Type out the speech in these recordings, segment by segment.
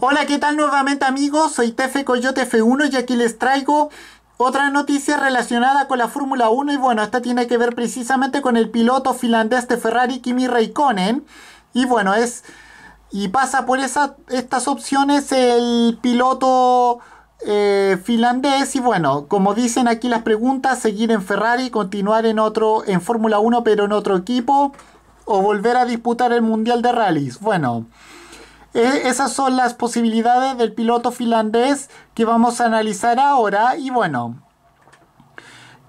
Hola, ¿qué tal nuevamente amigos? Soy Tefe Coyote F1 y aquí les traigo otra noticia relacionada con la Fórmula 1 y bueno, esta tiene que ver precisamente con el piloto finlandés de Ferrari Kimi Raikkonen y bueno, es y pasa por estas opciones el piloto eh, finlandés y bueno, como dicen aquí las preguntas, seguir en Ferrari, continuar en otro en Fórmula 1 pero en otro equipo o volver a disputar el Mundial de rallies Bueno, eh, esas son las posibilidades del piloto finlandés que vamos a analizar ahora y bueno.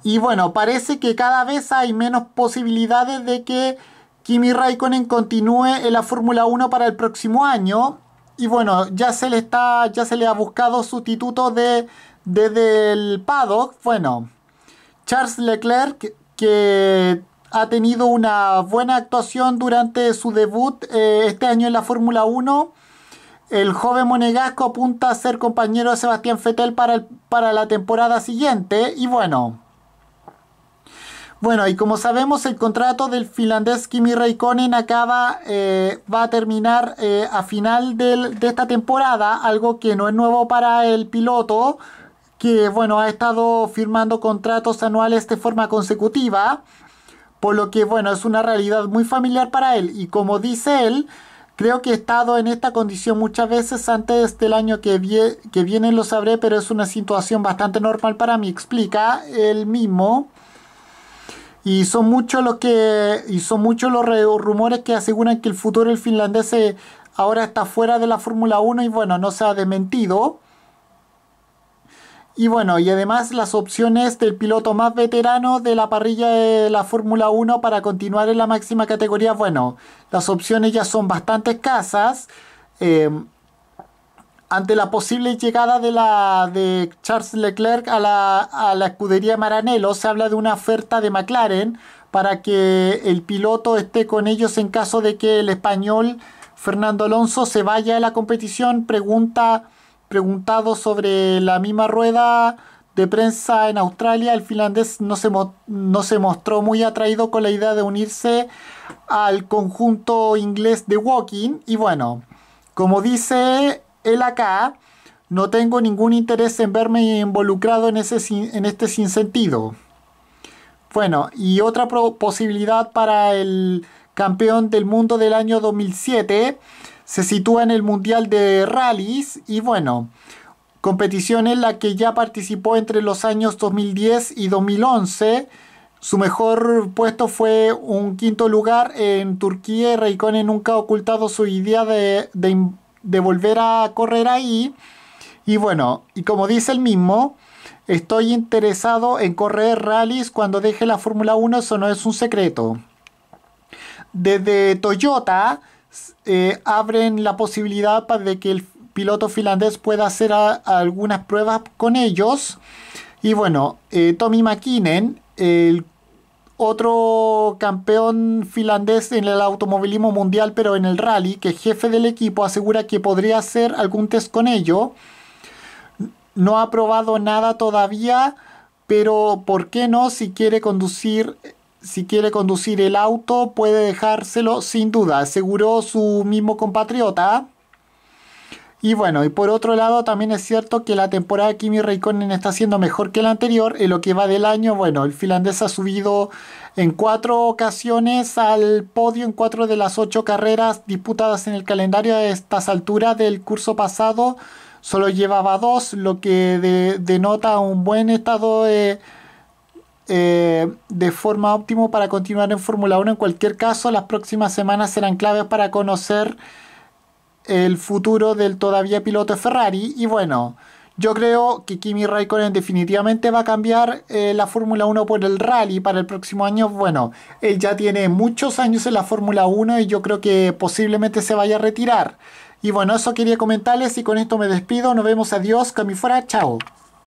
Y bueno, parece que cada vez hay menos posibilidades de que Kimi Raikkonen continúe en la Fórmula 1 para el próximo año. Y bueno, ya se le está. ya se le ha buscado sustituto de. desde el paddock. Bueno. Charles Leclerc, que ha tenido una buena actuación durante su debut eh, este año en la Fórmula 1. El joven monegasco apunta a ser compañero de Sebastián Fettel para, para la temporada siguiente. Y bueno, bueno, y como sabemos, el contrato del finlandés Kimi Raikkonen acaba, eh, va a terminar eh, a final de esta temporada, algo que no es nuevo para el piloto, que bueno, ha estado firmando contratos anuales de forma consecutiva. O lo que bueno, es una realidad muy familiar para él y como dice él, creo que he estado en esta condición muchas veces antes del año que, que viene, lo sabré, pero es una situación bastante normal para mí, explica él mismo. Y son muchos los que y son muchos los rumores que aseguran que el futuro del finlandés eh, ahora está fuera de la Fórmula 1 y bueno, no se ha dementido. Y bueno, y además las opciones del piloto más veterano de la parrilla de la Fórmula 1 para continuar en la máxima categoría, bueno, las opciones ya son bastante escasas. Eh, ante la posible llegada de, la, de Charles Leclerc a la, a la escudería Maranello, se habla de una oferta de McLaren para que el piloto esté con ellos en caso de que el español Fernando Alonso se vaya a la competición. Pregunta preguntado sobre la misma rueda de prensa en Australia, el finlandés no se, no se mostró muy atraído con la idea de unirse al conjunto inglés de Walking. Y bueno, como dice él acá, no tengo ningún interés en verme involucrado en, ese, en este sinsentido. Bueno, y otra posibilidad para el campeón del mundo del año 2007, se sitúa en el Mundial de rallies. y bueno, competición en la que ya participó entre los años 2010 y 2011. Su mejor puesto fue un quinto lugar en Turquía y Raikkonen nunca ha ocultado su idea de, volver a correr ahí. Y bueno, y como dice el mismo, estoy interesado en correr rallies cuando deje la Fórmula 1, eso no es un secreto desde Toyota eh, abren la posibilidad para de que el piloto finlandés pueda hacer algunas pruebas con ellos. Y bueno, eh, Tommy McKinnon, el otro campeón finlandés en el automovilismo mundial, pero en el rally, que jefe del equipo, asegura que podría hacer algún test con ello. No ha probado nada todavía, pero ¿por qué no si quiere conducir si quiere conducir el auto, puede dejárselo sin duda, aseguró su mismo compatriota. Y bueno, y por otro lado también es cierto que la temporada de Kimi Raikkonen está siendo mejor que la anterior. En lo que va del año, bueno, el finlandés ha subido en cuatro ocasiones al podio en cuatro de las ocho carreras disputadas en el calendario a estas alturas del curso pasado. Solo llevaba dos, lo que denota un buen estado de eh, de forma óptima para continuar en Fórmula 1. En cualquier caso, las próximas semanas serán claves para conocer el futuro del todavía piloto Ferrari. Y bueno, yo creo que Kimi Raikkonen definitivamente va a cambiar eh, la Fórmula 1 por el rally para el próximo año. Bueno, él ya tiene muchos años en la Fórmula 1 y yo creo que posiblemente se vaya a retirar. Y bueno, eso quería comentarles y con esto me despido. Nos vemos, adiós, Cami fuera, chao.